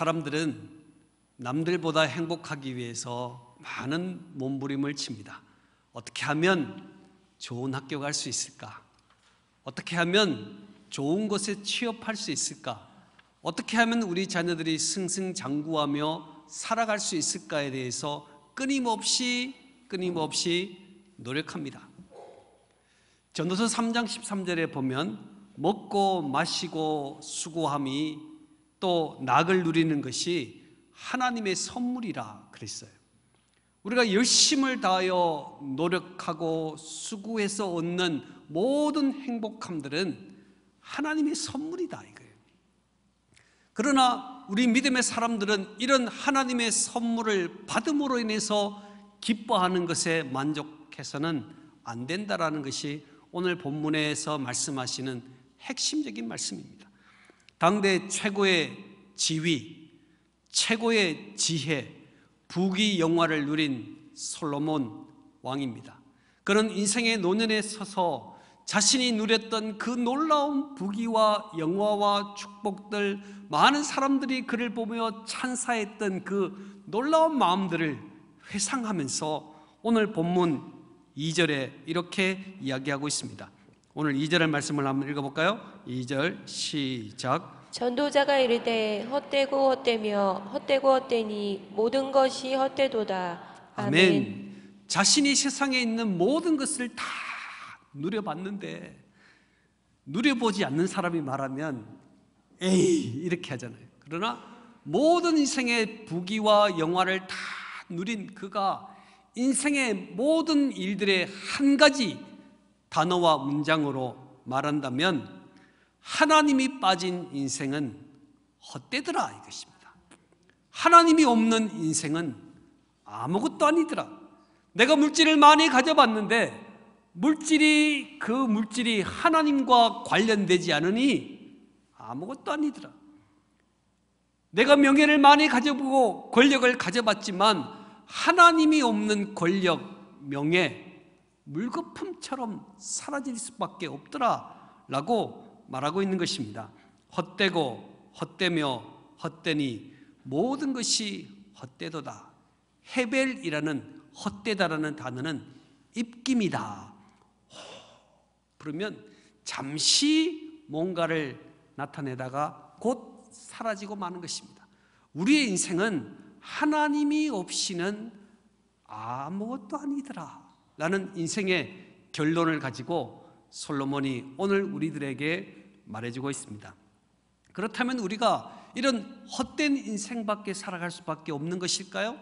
사람들은 남들보다 행복하기 위해서 많은 몸부림을 칩니다. 어떻게 하면 좋은 학교 갈 수 있을까? 어떻게 하면 좋은 곳에 취업할 수 있을까? 어떻게 하면 우리 자녀들이 승승장구하며 살아갈 수 있을까에 대해서 끊임없이 끊임없이 노력합니다. 전도서 3장 13절에 보면 먹고 마시고 수고함이 또 낙을 누리는 것이 하나님의 선물이라 그랬어요. 우리가 열심을 다하여 노력하고 수고해서 얻는 모든 행복함들은 하나님의 선물이다 이거예요. 그러나 우리 믿음의 사람들은 이런 하나님의 선물을 받음으로 인해서 기뻐하는 것에 만족해서는 안 된다라는 것이 오늘 본문에서 말씀하시는 핵심적인 말씀입니다. 당대 최고의 지위, 최고의 지혜, 부귀 영화를 누린 솔로몬 왕입니다. 그는 인생의 노년에 서서 자신이 누렸던 그 놀라운 부귀와 영화와 축복들 많은 사람들이 그를 보며 찬사했던 그 놀라운 마음들을 회상하면서 오늘 본문 2절에 이렇게 이야기하고 있습니다. 오늘 2절의 말씀을 한번 읽어볼까요? 2절 시작 전도자가 이르되 헛되고 헛되며 헛되고 헛되니 모든 것이 헛되도다 아멘. 아멘. 자신이 세상에 있는 모든 것을 다 누려봤는데 누려보지 않는 사람이 말하면 에이 이렇게 하잖아요 그러나 모든 인생의 부귀와 영화를 다 누린 그가 인생의 모든 일들의 한 가지 단어와 문장으로 말한다면 하나님이 빠진 인생은 헛되더라 이것입니다. 하나님이 없는 인생은 아무것도 아니더라. 내가 물질을 많이 가져봤는데 물질이 그 물질이 하나님과 관련되지 않으니 아무것도 아니더라. 내가 명예를 많이 가져보고 권력을 가져봤지만 하나님이 없는 권력, 명예, 물거품처럼 사라질 수밖에 없더라 라고 말하고 있는 것입니다 헛되고 헛되며 헛되니 모든 것이 헛되도다 헤벨이라는 헛되다라는 단어는 입김이다 그러면 잠시 뭔가를 나타내다가 곧 사라지고 마는 것입니다 우리의 인생은 하나님이 없이는 아무것도 아니더라 라는 인생의 결론을 가지고 솔로몬이 오늘 우리들에게 말해주고 있습니다. 그렇다면 우리가 이런 헛된 인생밖에 살아갈 수밖에 없는 것일까요?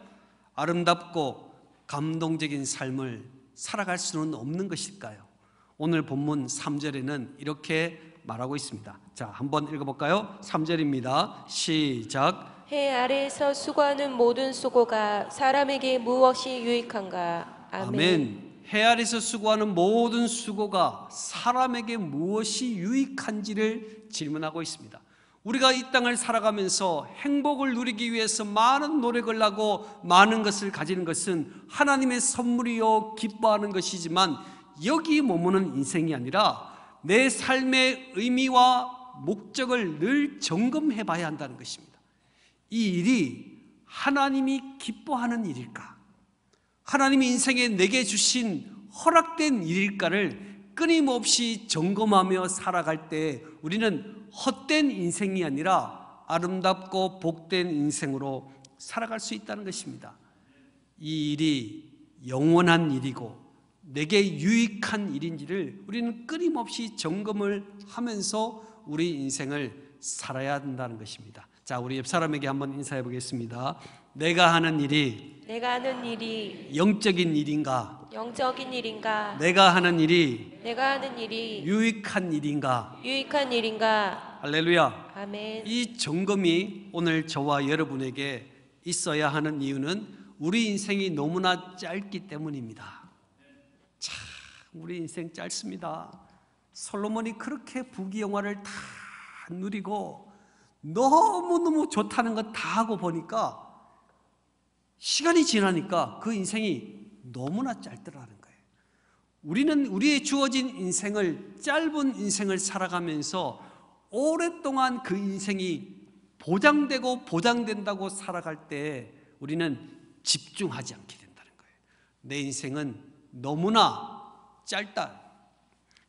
아름답고 감동적인 삶을 살아갈 수는 없는 것일까요? 오늘 본문 3절에는 이렇게 말하고 있습니다. 자, 한번 읽어볼까요? 3절입니다. 시작. 해 아래에서 수고하는 모든 수고가 사람에게 무엇이 유익한가? 아멘. 아멘. 해 아래서 수고하는 모든 수고가 사람에게 무엇이 유익한지를 질문하고 있습니다. 우리가 이 땅을 살아가면서 행복을 누리기 위해서 많은 노력을 하고 많은 것을 가지는 것은 하나님의 선물이요 기뻐하는 것이지만 여기 머무는 인생이 아니라 내 삶의 의미와 목적을 늘 점검해 봐야 한다는 것입니다. 이 일이 하나님이 기뻐하는 일일까? 하나님이 인생에 내게 주신 허락된 일일까를 끊임없이 점검하며 살아갈 때 우리는 헛된 인생이 아니라 아름답고 복된 인생으로 살아갈 수 있다는 것입니다. 이 일이 영원한 일이고 내게 유익한 일인지를 우리는 끊임없이 점검을 하면서 우리 인생을 살아야 한다는 것입니다. 자, 우리 옆 사람에게 한번 인사해 보겠습니다. 내가 하는 일이 내가 하는 일이 영적인 일인가? 영적인 일인가? 내가 하는 일이 내가 하는 일이 유익한 일인가? 유익한 일인가? 할렐루야. 아멘. 이 점검이 오늘 저와 여러분에게 있어야 하는 이유는 우리 인생이 너무나 짧기 때문입니다. 참 우리 인생 짧습니다. 솔로몬이 그렇게 부귀영화를 다 누리고 너무너무 좋다는 것 다 하고 보니까 시간이 지나니까 그 인생이 너무나 짧더라는 거예요. 우리는 우리의 주어진 인생을 짧은 인생을 살아가면서 오랫동안 그 인생이 보장되고 보장된다고 살아갈 때 우리는 집중하지 않게 된다는 거예요. 내 인생은 너무나 짧다.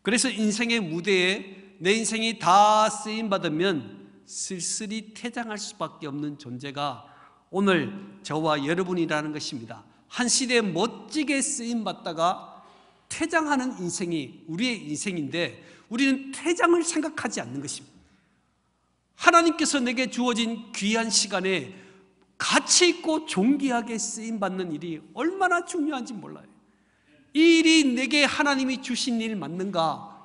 그래서 인생의 무대에 내 인생이 다 쓰임 받으면 쓸쓸히 퇴장할 수밖에 없는 존재가 오늘 저와 여러분이라는 것입니다. 한 시대에 멋지게 쓰임 받다가 퇴장하는 인생이 우리의 인생인데 우리는 퇴장을 생각하지 않는 것입니다. 하나님께서 내게 주어진 귀한 시간에 가치 있고 존귀하게 쓰임 받는 일이 얼마나 중요한지 몰라요. 이 일이 내게 하나님이 주신 일 맞는가?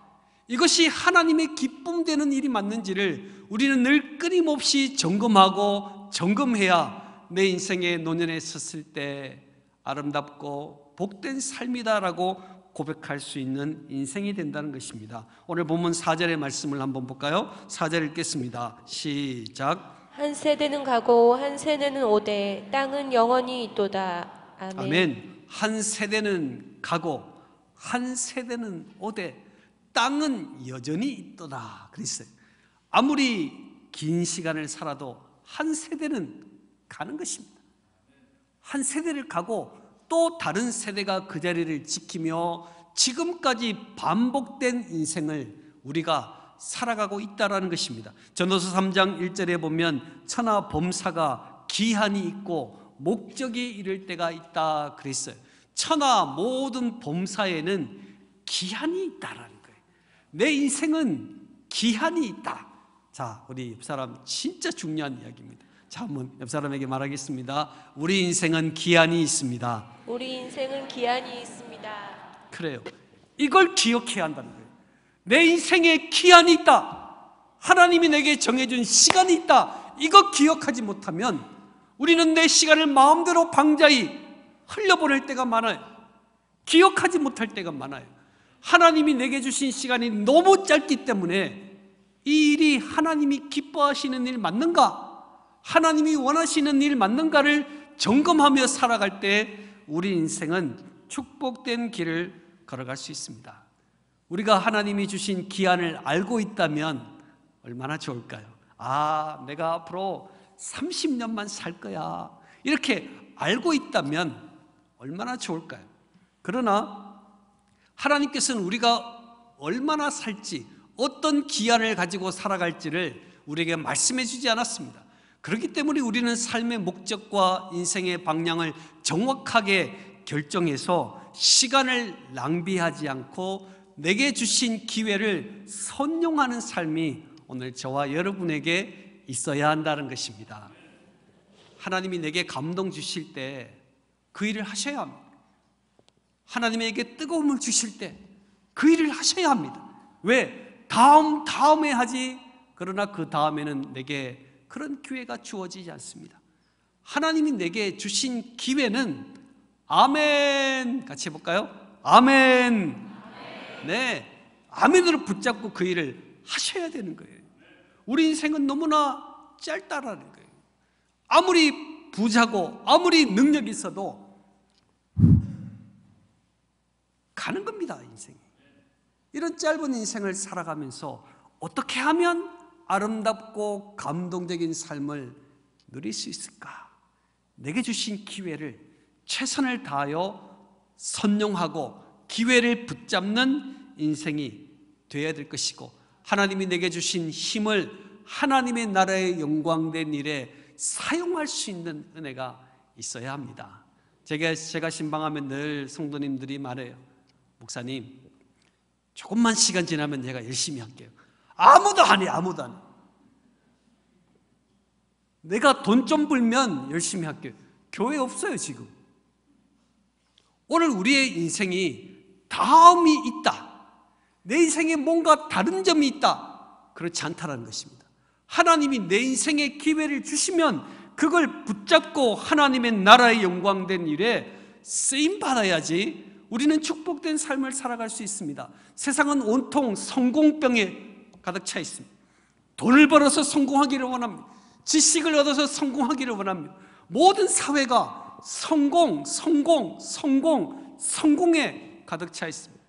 이것이 하나님의 기쁨 되는 일이 맞는지를 우리는 늘 끊임없이 점검하고 점검해야 내 인생의 노년에 섰을 때 아름답고 복된 삶이다라고 고백할 수 있는 인생이 된다는 것입니다. 오늘 본문 4절의 말씀을 한번 볼까요? 4절 읽겠습니다. 시작. 한 세대는 가고 한 세대는 오되 땅은 영원히 있도다. 아멘. 아멘. 한 세대는 가고 한 세대는 오되 땅은 여전히 있도다. 그랬어요. 아무리 긴 시간을 살아도 한 세대는 가는 것입니다. 한 세대를 가고 또 다른 세대가 그 자리를 지키며 지금까지 반복된 인생을 우리가 살아가고 있다는 것입니다. 전도서 3장 1절에 보면 천하 범사가 기한이 있고 목적이 이를 때가 있다 그랬어요. 천하 모든 범사에는 기한이 있다라는 거예요. 내 인생은 기한이 있다. 자, 우리 옆 사람 진짜 중요한 이야기입니다. 자, 한번 옆 사람에게 말하겠습니다. 우리 인생은 기한이 있습니다. 우리 인생은 기한이 있습니다. 그래요. 이걸 기억해야 한다는 거예요. 내 인생에 기한이 있다. 하나님이 내게 정해준 시간이 있다. 이거 기억하지 못하면 우리는 내 시간을 마음대로 방자히 흘려보낼 때가 많아요. 기억하지 못할 때가 많아요. 하나님이 내게 주신 시간이 너무 짧기 때문에 이 일이 하나님이 기뻐하시는 일 맞는가? 하나님이 원하시는 일 맞는가를 점검하며 살아갈 때 우리 인생은 축복된 길을 걸어갈 수 있습니다. 우리가 하나님이 주신 기한을 알고 있다면 얼마나 좋을까요? 아, 내가 앞으로 30년만 살 거야. 이렇게 알고 있다면 얼마나 좋을까요? 그러나 하나님께서는 우리가 얼마나 살지, 어떤 기한을 가지고 살아갈지를 우리에게 말씀해 주지 않았습니다. 그렇기 때문에 우리는 삶의 목적과 인생의 방향을 정확하게 결정해서 시간을 낭비하지 않고 내게 주신 기회를 선용하는 삶이 오늘 저와 여러분에게 있어야 한다는 것입니다. 하나님이 내게 감동 주실 때 그 일을 하셔야 합니다. 하나님에게 뜨거움을 주실 때 그 일을 하셔야 합니다. 왜? 다음, 다음에 하지. 그러나 그 다음에는 내게 그런 기회가 주어지지 않습니다. 하나님이 내게 주신 기회는 아멘 같이 해볼까요? 아멘. 네, 아멘으로 붙잡고 그 일을 하셔야 되는 거예요. 우리 인생은 너무나 짧다라는 거예요. 아무리 부자고 아무리 능력이 있어도 가는 겁니다 인생. 이런 짧은 인생을 살아가면서 어떻게 하면 아름답고 감동적인 삶을 누릴 수 있을까? 내게 주신 기회를 최선을 다하여 선용하고 기회를 붙잡는 인생이 되어야 될 것이고 하나님이 내게 주신 힘을 하나님의 나라의 영광된 일에 사용할 수 있는 은혜가 있어야 합니다. 제가 제가 신방하면 늘 성도님들이 말해요. 목사님, 조금만 시간 지나면 내가 열심히 할게요. 아무도 아니 아무도 아니 내가 돈좀 벌면 열심히 할게 교회 없어요 지금 오늘 우리의 인생이 다음이 있다 내 인생에 뭔가 다른 점이 있다 그렇지 않다라는 것입니다 하나님이 내 인생에 기회를 주시면 그걸 붙잡고 하나님의 나라의 영광된 일에 쓰임 받아야지 우리는 축복된 삶을 살아갈 수 있습니다 세상은 온통 성공병에 가득 차 있습니다. 돈을 벌어서 성공하기를 원합니다. 지식을 얻어서 성공하기를 원합니다. 모든 사회가 성공, 성공, 성공, 성공에 가득 차 있습니다.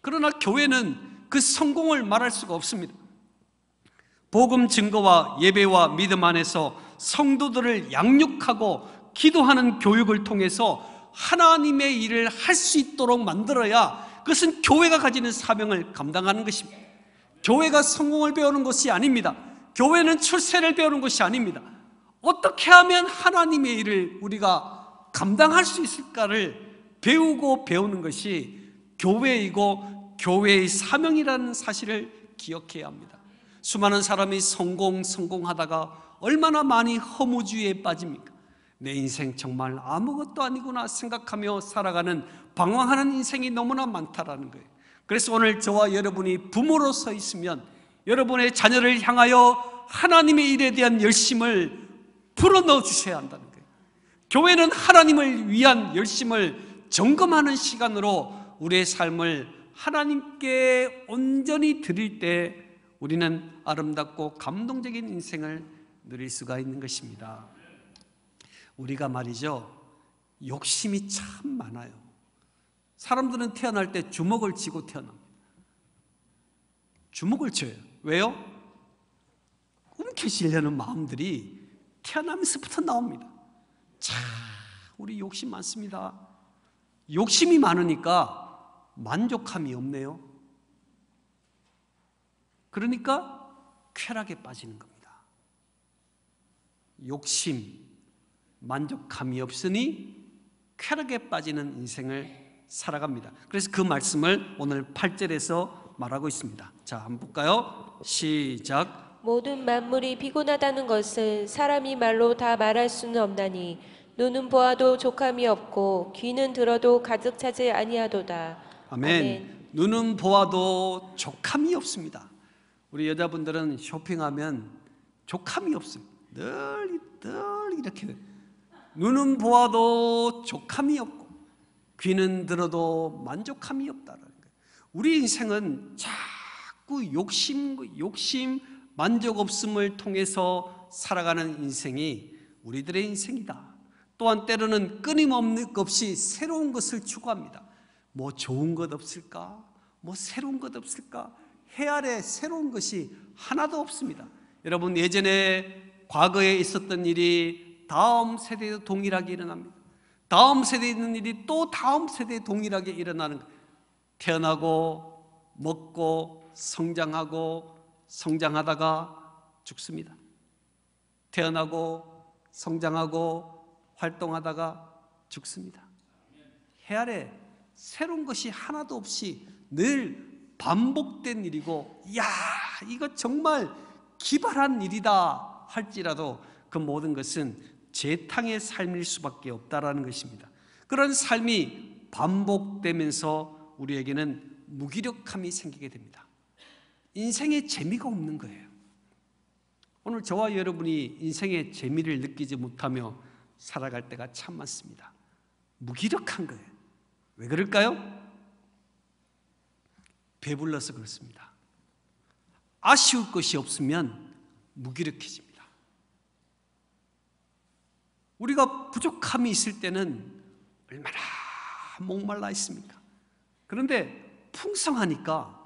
그러나 교회는 그 성공을 말할 수가 없습니다. 복음 증거와 예배와 믿음 안에서 성도들을 양육하고 기도하는 교육을 통해서 하나님의 일을 할 수 있도록 만들어야 그것은 교회가 가지는 사명을 감당하는 것입니다. 교회가 성공을 배우는 것이 아닙니다. 교회는 출세를 배우는 것이 아닙니다. 어떻게 하면 하나님의 일을 우리가 감당할 수 있을까를 배우고 배우는 것이 교회이고 교회의 사명이라는 사실을 기억해야 합니다. 수많은 사람이 성공, 성공하다가 얼마나 많이 허무주의에 빠집니까? 내 인생 정말 아무것도 아니구나 생각하며 살아가는 방황하는 인생이 너무나 많다라는 거예요. 그래서 오늘 저와 여러분이 부모로 서 있으면 여러분의 자녀를 향하여 하나님의 일에 대한 열심을 불어넣어 주셔야 한다는 거예요. 교회는 하나님을 위한 열심을 점검하는 시간으로 우리의 삶을 하나님께 온전히 드릴 때 우리는 아름답고 감동적인 인생을 누릴 수가 있는 것입니다. 우리가 말이죠. 욕심이 참 많아요. 사람들은 태어날 때 주먹을 치고 태어납니다. 주먹을 쳐요. 왜요? 움켜쥐려는 마음들이 태어나면서부터 나옵니다. 자, 우리 욕심 많습니다. 욕심이 많으니까 만족함이 없네요. 그러니까 쾌락에 빠지는 겁니다. 욕심, 만족함이 없으니 쾌락에 빠지는 인생을 살아갑니다. 그래서 그 말씀을 오늘 8절에서 말하고 있습니다. 자, 한번 볼까요? 시작. 모든 만물이 피곤하다는 것은 사람이 말로 다 말할 수는 없나니 눈은 보아도 족함이 없고 귀는 들어도 가득 차지 아니하도다. 아멘. 아멘. 눈은 보아도 족함이 없습니다. 우리 여자분들은 쇼핑하면 족함이 없습니 늘, 늘 이렇게 눈은 보아도 족함이 없고 귀는 들어도 만족함이 없다라는 거예요. 우리 인생은 자꾸 욕심, 욕심, 만족 없음을 통해서 살아가는 인생이 우리들의 인생이다. 또한 때로는 끊임없이 새로운 것을 추구합니다. 뭐 좋은 것 없을까? 뭐 새로운 것 없을까? 해 아래 새로운 것이 하나도 없습니다. 여러분 예전에 과거에 있었던 일이 다음 세대에도 동일하게 일어납니다. 다음 세대에 있는 일이 또 다음 세대에 동일하게 일어나는 태어나고 먹고 성장하고 성장하다가 죽습니다. 태어나고 성장하고 활동하다가 죽습니다. 해 아래 새로운 것이 하나도 없이 늘 반복된 일이고 야 이거 정말 기발한 일이다 할지라도 그 모든 것은 재탕의 삶일 수밖에 없다라는 것입니다. 그런 삶이 반복되면서 우리에게는 무기력함이 생기게 됩니다. 인생에 재미가 없는 거예요. 오늘 저와 여러분이 인생의 재미를 느끼지 못하며 살아갈 때가 참 많습니다. 무기력한 거예요. 왜 그럴까요? 배불러서 그렇습니다. 아쉬울 것이 없으면 무기력해집니다. 우리가 부족함이 있을 때는 얼마나 목말라 있습니까? 그런데 풍성하니까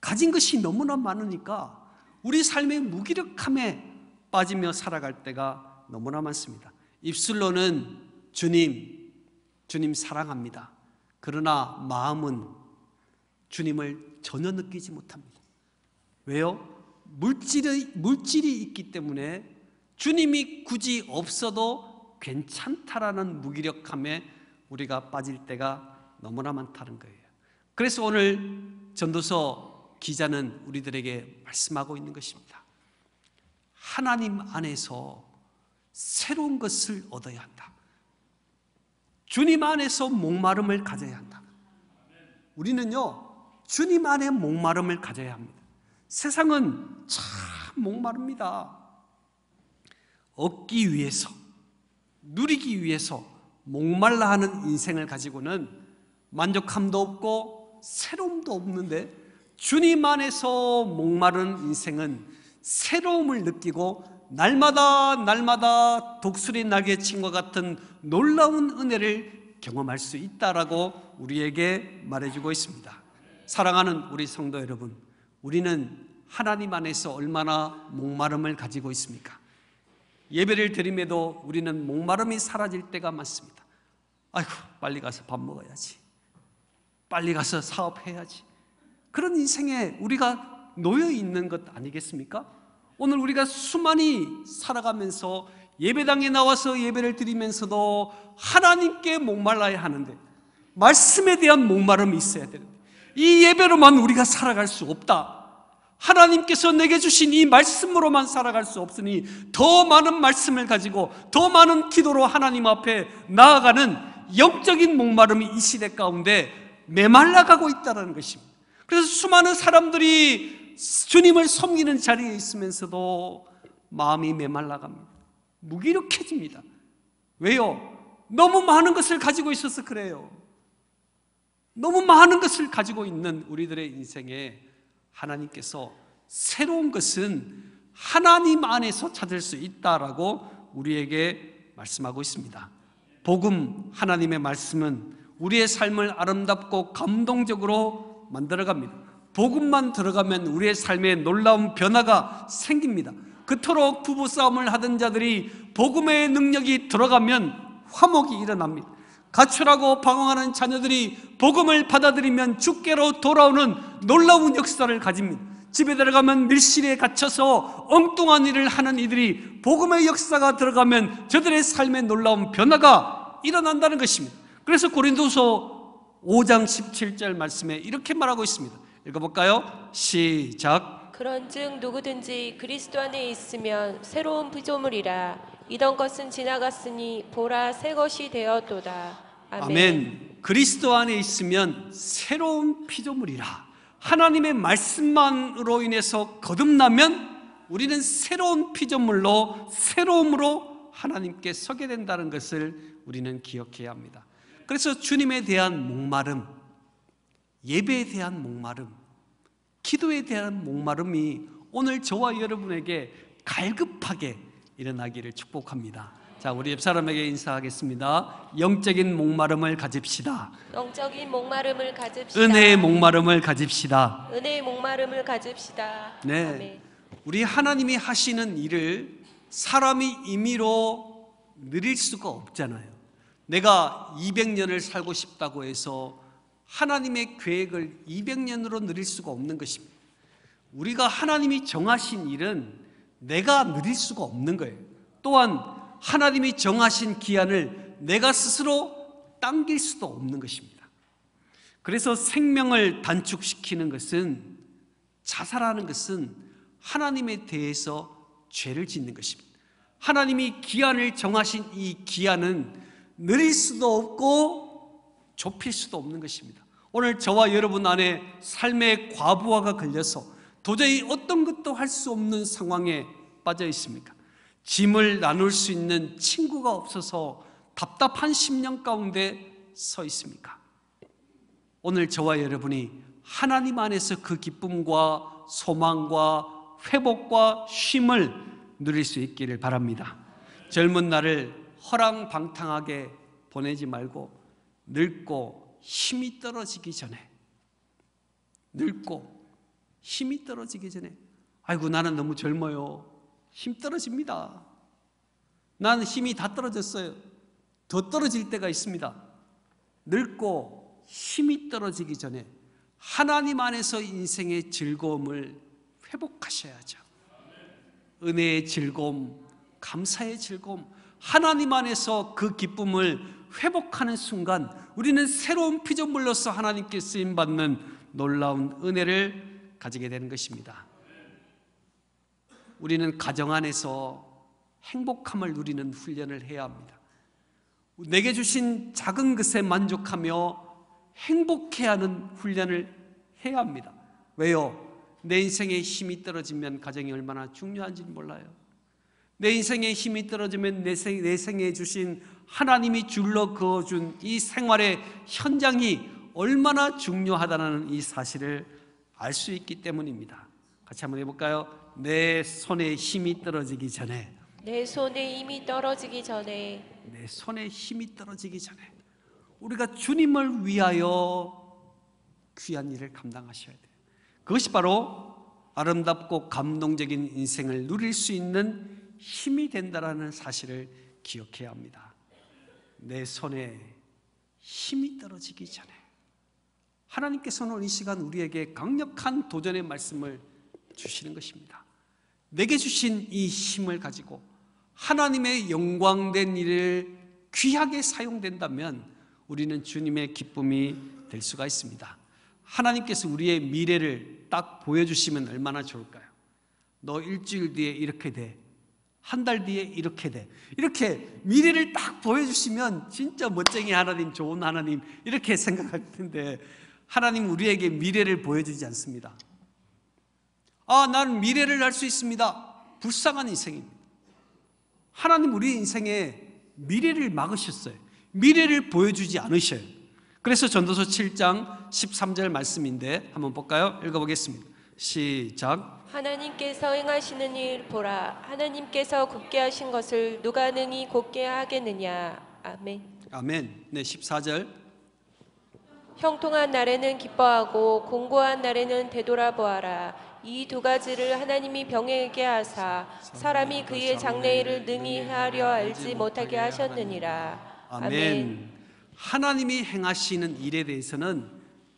가진 것이 너무나 많으니까 우리 삶의 무기력함에 빠지며 살아갈 때가 너무나 많습니다. 입술로는 주님, 주님 사랑합니다. 그러나 마음은 주님을 전혀 느끼지 못합니다. 왜요? 물질이, 물질이 있기 때문에 주님이 굳이 없어도 괜찮다라는 무기력함에 우리가 빠질 때가 너무나 많다는 거예요. 그래서 오늘 전도서 기자는 우리들에게 말씀하고 있는 것입니다. 하나님 안에서 새로운 것을 얻어야 한다. 주님 안에서 목마름을 가져야 한다. 우리는요, 주님 안에 목마름을 가져야 합니다. 세상은 참 목마릅니다. 얻기 위해서 누리기 위해서 목말라 하는 인생을 가지고는 만족함도 없고 새로움도 없는데 주님 안에서 목마른 인생은 새로움을 느끼고 날마다 날마다 독수리 날개 친것 같은 놀라운 은혜를 경험할 수 있다라고 우리에게 말해주고 있습니다. 사랑하는 우리 성도 여러분, 우리는 하나님 안에서 얼마나 목마름을 가지고 있습니까? 예배를 드림에도 우리는 목마름이 사라질 때가 많습니다. 아이고, 빨리 가서 밥 먹어야지. 빨리 가서 사업해야지. 그런 인생에 우리가 놓여 있는 것 아니겠습니까? 오늘 우리가 수많이 살아가면서 예배당에 나와서 예배를 드리면서도 하나님께 목말라야 하는데 말씀에 대한 목마름이 있어야 되는데 이 예배로만 우리가 살아갈 수 없다. 하나님께서 내게 주신 이 말씀으로만 살아갈 수 없으니 더 많은 말씀을 가지고 더 많은 기도로 하나님 앞에 나아가는 영적인 목마름이 이 시대 가운데 메말라가고 있다는 것입니다. 그래서 수많은 사람들이 주님을 섬기는 자리에 있으면서도 마음이 메말라갑니다. 무기력해집니다. 왜요? 너무 많은 것을 가지고 있어서 그래요. 너무 많은 것을 가지고 있는 우리들의 인생에 하나님께서 새로운 것은 하나님 안에서 찾을 수 있다라고 우리에게 말씀하고 있습니다. 복음 하나님의 말씀은 우리의 삶을 아름답고 감동적으로 만들어 갑니다. 복음만 들어가면 우리의 삶에 놀라운 변화가 생깁니다. 그토록 부부싸움을 하던 자들이 복음의 능력이 들어가면 화목이 일어납니다. 가출하고 방황하는 자녀들이 복음을 받아들이면 죽게로 돌아오는 놀라운 역사를 가집니다. 집에 들어가면 밀실에 갇혀서 엉뚱한 일을 하는 이들이 복음의 역사가 들어가면 저들의 삶에 놀라운 변화가 일어난다는 것입니다. 그래서 고린도서 5장 17절 말씀에 이렇게 말하고 있습니다. 읽어볼까요? 시작. 그런즉 누구든지 그리스도 안에 있으면 새로운 피조물이라 이던 것은 지나갔으니 보라 새 것이 되었도다. 아멘. 아멘. 그리스도 안에 있으면 새로운 피조물이라. 하나님의 말씀만으로 인해서 거듭나면 우리는 새로운 피조물로 새로움으로 하나님께 서게 된다는 것을 우리는 기억해야 합니다. 그래서 주님에 대한 목마름, 예배에 대한 목마름, 기도에 대한 목마름이 오늘 저와 여러분에게 갈급하게 일어나기를 축복합니다. 자, 우리 옆 사람에게 인사하겠습니다. 영적인 목마름을 가집시다. 영적인 목마름을 가집시다. 은혜의 목마름을 가집시다. 은혜의 목마름을 가집시다. 네. 우리 하나님이 하시는 일을 사람이 임의로 느릴 수가 없잖아요. 내가 200년을 살고 싶다고 해서 하나님의 계획을 200년으로 느릴 수가 없는 것입니다. 우리가 하나님이 정하신 일은 내가 느릴 수가 없는 거예요. 또한 하나님이 정하신 기한을 내가 스스로 당길 수도 없는 것입니다. 그래서 생명을 단축시키는 것은 자살하는 것은 하나님에 대해서 죄를 짓는 것입니다. 하나님이 기한을 정하신 이 기한은 느릴 수도 없고 좁힐 수도 없는 것입니다. 오늘 저와 여러분 안에 삶의 과부하가 걸려서 도저히 어떤 것도 할 수 없는 상황에 빠져 있습니까? 짐을 나눌 수 있는 친구가 없어서 답답한 심령 가운데 서 있습니까? 오늘 저와 여러분이 하나님 안에서 그 기쁨과 소망과 회복과 쉼을 누릴 수 있기를 바랍니다. 젊은 날을 허랑방탕하게 보내지 말고 늙고 힘이 떨어지기 전에 늙고 힘이 떨어지기 전에 아이고 나는 너무 젊어요. 힘 떨어집니다. 나 힘이 다 떨어졌어요. 더 떨어질 때가 있습니다. 늙고 힘이 떨어지기 전에 하나님 안에서 인생의 즐거움을 회복하셔야죠. 은혜의 즐거움, 감사의 즐거움, 하나님 안에서 그 기쁨을 회복하는 순간 우리는 새로운 피조물로서 하나님께 쓰임 받는 놀라운 은혜를 가지게 되는 것입니다. 우리는 가정 안에서 행복함을 누리는 훈련을 해야 합니다. 내게 주신 작은 것에 만족하며 행복해 하는 훈련을 해야 합니다. 왜요? 내 인생에 힘이 떨어지면 가정이 얼마나 중요한지 몰라요. 내 인생에 힘이 떨어지면 내, 생, 내 생에 주신 하나님이 줄러 그어준 이 생활의 현장이 얼마나 중요하다는 이 사실을 알수 있기 때문입니다. 같이 한번 해볼까요? 내 손에 힘이 떨어지기 전에 내 손에 힘이 떨어지기 전에 내 손에 힘이 떨어지기 전에 우리가 주님을 위하여 귀한 일을 감당하셔야 돼요. 그것이 바로 아름답고 감동적인 인생을 누릴 수 있는 힘이 된다라는 사실을 기억해야 합니다. 내 손에 힘이 떨어지기 전에 하나님께서는 이 시간 우리에게 강력한 도전의 말씀을 주시는 것입니다. 내게 주신 이 힘을 가지고 하나님의 영광된 일을 귀하게 사용된다면 우리는 주님의 기쁨이 될 수가 있습니다. 하나님께서 우리의 미래를 딱 보여주시면 얼마나 좋을까요? 너 일주일 뒤에 이렇게 돼. 한 달 뒤에 이렇게 돼. 이렇게 미래를 딱 보여주시면 진짜 멋쟁이 하나님, 좋은 하나님, 이렇게 생각할 텐데 하나님 우리에게 미래를 보여주지 않습니다. 아, 나는 미래를 할 수 있습니다. 불쌍한 인생입니다. 하나님 우리 인생에 미래를 막으셨어요. 미래를 보여주지 않으셔요. 그래서 전도서 7장 13절 말씀인데 한번 볼까요? 읽어보겠습니다. 시작. 하나님께서 행하시는 일 보라. 하나님께서 곱게 하신 것을 누가 능히 곱게 하겠느냐. 아멘. 아멘. 네, 14절 형통한 날에는 기뻐하고 공고한 날에는 되돌아보아라. 이 두 가지를 하나님이 병에게 하사 사람이 그의 장래일을 능히 하려 알지 못하게 하셨느니라. 아멘. 하나님이 행하시는 일에 대해서는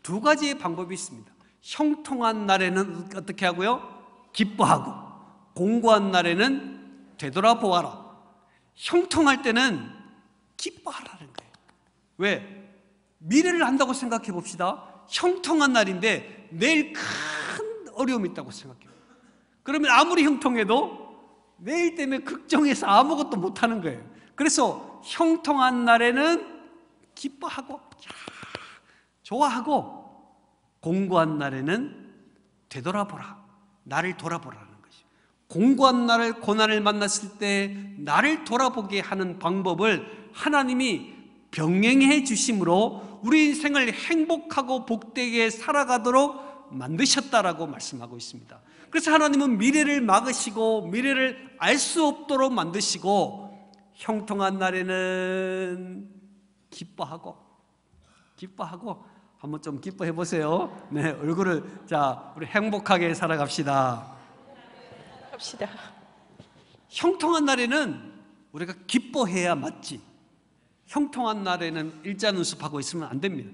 두 가지의 방법이 있습니다. 형통한 날에는 어떻게 하고요? 기뻐하고 공고한 날에는 되돌아보아라. 형통할 때는 기뻐하라는 거예요. 왜? 미래를 한다고 생각해 봅시다. 형통한 날인데 내일 큰 어려움이 있다고 생각해요. 그러면 아무리 형통해도 내일 때문에 걱정해서 아무것도 못하는 거예요. 그래서 형통한 날에는 기뻐하고 좋아하고 공고한 날에는 되돌아보라. 나를 돌아보라는 것이. 공고한 날을 고난을 만났을 때 나를 돌아보게 하는 방법을 하나님이 병행해 주심으로 우리 인생을 행복하고 복되게 살아가도록 만드셨다라고 말씀하고 있습니다. 그래서 하나님은 미래를 막으시고 미래를 알 수 없도록 만드시고 형통한 날에는 기뻐하고 기뻐하고 한번 좀 기뻐해 보세요. 네, 얼굴을 자, 우리 행복하게 살아갑시다. 합시다. 형통한 날에는 우리가 기뻐해야 맞지. 형통한 날에는 일자 눈썹하고 있으면 안 됩니다.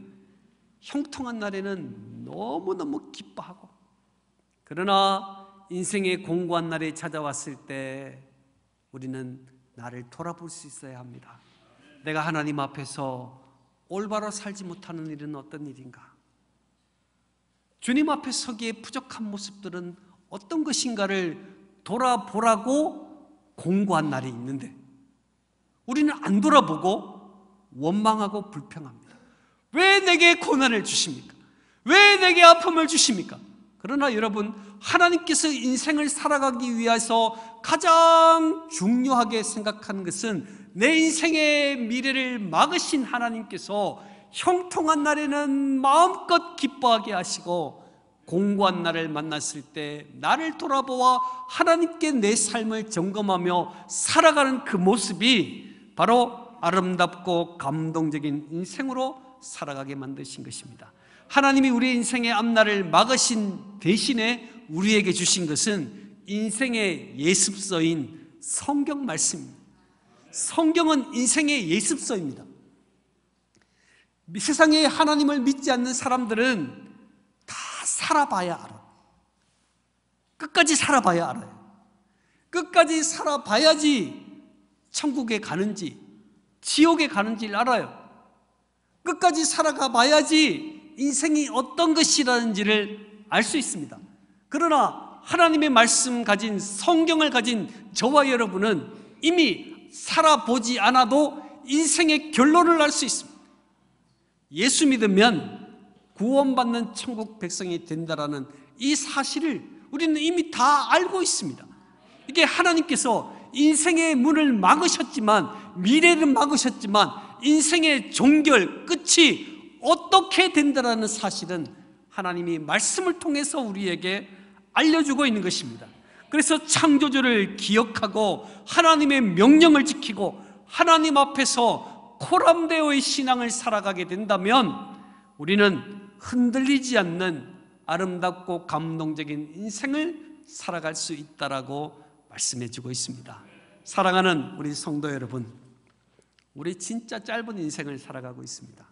형통한 날에는 너무너무 기뻐하고 그러나 인생의 공고한 날이 찾아왔을 때 우리는 나를 돌아볼 수 있어야 합니다. 내가 하나님 앞에서 올바로 살지 못하는 일은 어떤 일인가? 주님 앞에 서기에 부족한 모습들은 어떤 것인가를 돌아보라고 공고한 날이 있는데 우리는 안 돌아보고 원망하고 불평합니다. 왜 내게 고난을 주십니까? 왜 내게 아픔을 주십니까? 그러나 여러분, 하나님께서 인생을 살아가기 위해서 가장 중요하게 생각하는 것은 내 인생의 미래를 막으신 하나님께서 형통한 날에는 마음껏 기뻐하게 하시고 공고한 날을 만났을 때 나를 돌아보아 하나님께 내 삶을 점검하며 살아가는 그 모습이 바로 아름답고 감동적인 인생으로 살아가게 만드신 것입니다. 하나님이 우리 인생의 앞날을 막으신 대신에 우리에게 주신 것은 인생의 예습서인 성경 말씀입니다. 성경은 인생의 예습서입니다. 세상에 하나님을 믿지 않는 사람들은 다 살아봐야 알아. 끝까지 살아봐야 알아요. 끝까지 살아봐야지 천국에 가는지 지옥에 가는 줄 알아요. 끝까지 살아가 봐야지 인생이 어떤 것이라는지를 알 수 있습니다. 그러나 하나님의 말씀 가진 성경을 가진 저와 여러분은 이미 살아보지 않아도 인생의 결론을 알 수 있습니다. 예수 믿으면 구원받는 천국 백성이 된다라는 이 사실을 우리는 이미 다 알고 있습니다. 이게 하나님께서 인생의 문을 막으셨지만 미래를 막으셨지만 인생의 종결 끝이 어떻게 된다라는 사실은 하나님이 말씀을 통해서 우리에게 알려주고 있는 것입니다. 그래서 창조주를 기억하고 하나님의 명령을 지키고 하나님 앞에서 코람데오의 신앙을 살아가게 된다면 우리는 흔들리지 않는 아름답고 감동적인 인생을 살아갈 수 있다라고 말씀해 주고 있습니다. 사랑하는 우리 성도 여러분, 우리 진짜 짧은 인생을 살아가고 있습니다.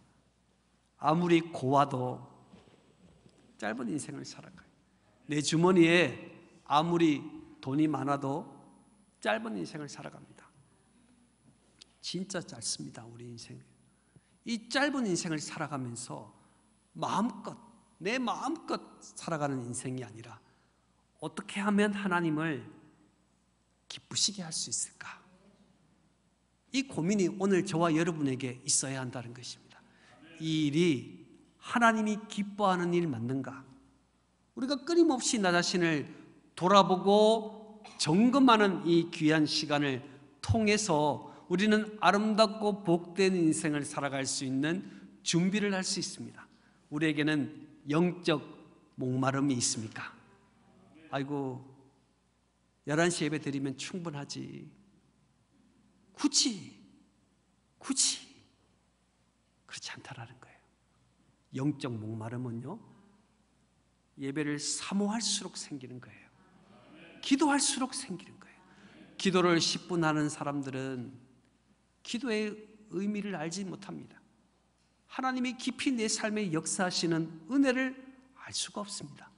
아무리 고와도 짧은 인생을 살아가요. 내 주머니에 아무리 돈이 많아도 짧은 인생을 살아갑니다. 진짜 짧습니다, 우리 인생. 이 짧은 인생을 살아가면서 마음껏, 내 마음껏 살아가는 인생이 아니라 어떻게 하면 하나님을 기쁘시게 할 수 있을까? 이 고민이 오늘 저와 여러분에게 있어야 한다는 것입니다. 이 일이 하나님이 기뻐하는 일 맞는가? 우리가 끊임없이 나 자신을 돌아보고 점검하는 이 귀한 시간을 통해서 우리는 아름답고 복된 인생을 살아갈 수 있는 준비를 할 수 있습니다. 우리에게는 영적 목마름이 있습니까? 아이고 11시 예배 드리면 충분하지. 굳이, 굳이. 그렇지 않다라는 거예요. 영적 목마름은요, 예배를 사모할수록 생기는 거예요. 기도할수록 생기는 거예요. 기도를 10분 하는 사람들은 기도의 의미를 알지 못합니다. 하나님이 깊이 내 삶에 역사하시는 은혜를 알 수가 없습니다.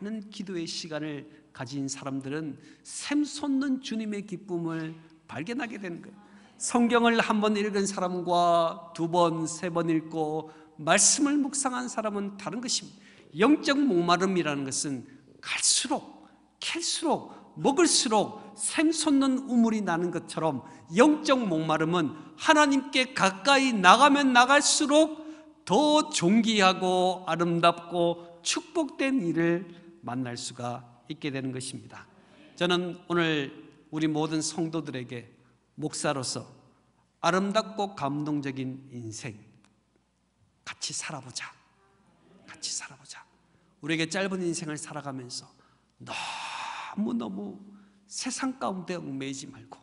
많은 기도의 시간을 가진 사람들은 샘솟는 주님의 기쁨을 발견하게 되는 거예요. 성경을 한 번 읽은 사람과 두 번, 세 번 읽고 말씀을 묵상한 사람은 다른 것입니다. 영적 목마름이라는 것은 갈수록, 캘수록, 먹을수록 샘솟는 우물이 나는 것처럼 영적 목마름은 하나님께 가까이 나가면 나갈수록 더 존귀하고 아름답고 축복된 일을 만날 수가 있게 되는 것입니다. 저는 오늘 우리 모든 성도들에게 목사로서 아름답고 감동적인 인생 같이 살아보자. 같이 살아보자. 우리에게 짧은 인생을 살아가면서 너무너무 세상 가운데 얽매이지 말고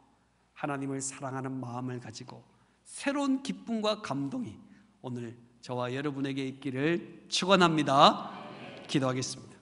하나님을 사랑하는 마음을 가지고 새로운 기쁨과 감동이 오늘 저와 여러분에게 있기를 축원합니다. 기도하겠습니다.